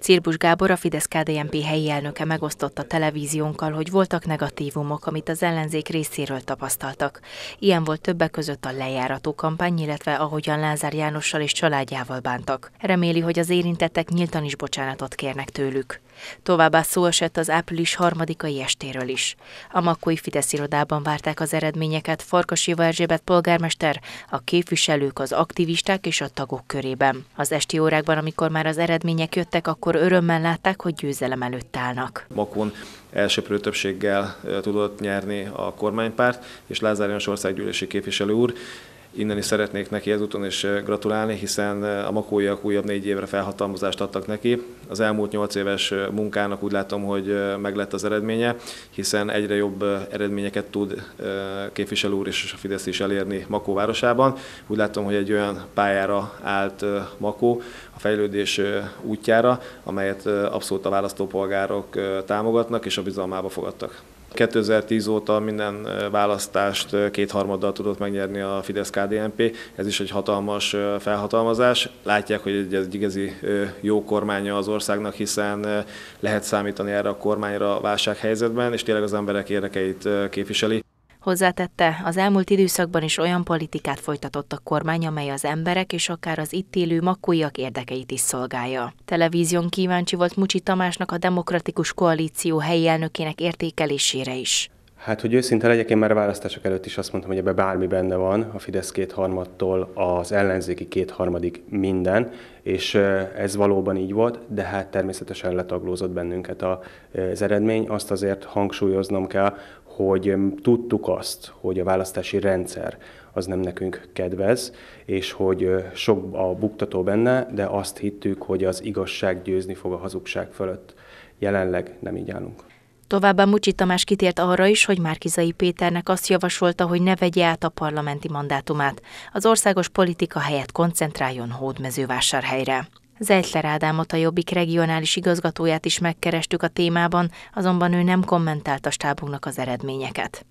Cirbus Gábor, a fidesz KDMP helyi elnöke megosztotta televíziónkkal, hogy voltak negatívumok, amit az ellenzék részéről tapasztaltak. Ilyen volt többek között a lejárató kampány, illetve ahogyan Lázár Jánossal és családjával bántak. Reméli, hogy az érintettek nyíltan is bocsánatot kérnek tőlük. Továbbá szó esett az április harmadikai estéről is. A makkói Fidesz irodában várták az eredményeket Éva Erzsébet polgármester, a képviselők, az aktivisták és a tagok körében. Az esti órákban, amikor már az eredmények jöttek, akkor örömmel látták, hogy győzelem előtt állnak. Makon elsőprő többséggel tudott nyerni a kormánypárt, és Lázár János országgyűlési képviselő úr innen is szeretnék neki ezúton is eh, gratulálni, hiszen eh, a makóiak újabb négy évre felhatalmazást adtak neki. Az elmúlt nyolc éves eh, munkának úgy látom, hogy meglett az eredménye, hiszen egyre jobb eredményeket tud képviselő úr és a Fidesz is elérni Makó városában. Úgy látom, hogy egy olyan pályára állt Makó a fejlődés útjára, amelyet abszolút a választópolgárok támogatnak és a bizalmába fogadtak. 2010 óta minden választást kétharmaddal tudott megnyerni a fidesz KDMP. Ez is egy hatalmas felhatalmazás. Látják, hogy ez egy igazi jó kormánya az országnak, hiszen lehet számítani erre a kormányra válsághelyzetben, és tényleg az emberek érdekeit képviseli. Hozzátette, az elmúlt időszakban is olyan politikát folytatott a kormány, amely az emberek és akár az itt élő makkuiak érdekeit is szolgálja. Televízión kíváncsi volt Mucsi Tamásnak a Demokratikus Koalíció helyi elnökének értékelésére is. Hát, hogy őszinte legyek, én már a választások előtt is azt mondtam, hogy ebben bármi benne van, a Fidesz kétharmadtól az ellenzéki kétharmadik minden, és ez valóban így volt, de hát természetesen letaglózott bennünket az eredmény. Azt azért hangsúlyoznom kell, hogy tudtuk azt, hogy a választási rendszer az nem nekünk kedvez, és hogy sok a buktató benne, de azt hittük, hogy az igazság győzni fog a hazugság fölött. Jelenleg nem így állunk. Továbbá Mucsi Tamás kitért arra is, hogy Márkizai Péternek azt javasolta, hogy ne vegye át a parlamenti mandátumát. Az országos politika helyett koncentráljon hódmezővásárhelyre. Zeitler Ádámot a Jobbik regionális igazgatóját is megkerestük a témában, azonban ő nem kommentált a stábunknak az eredményeket.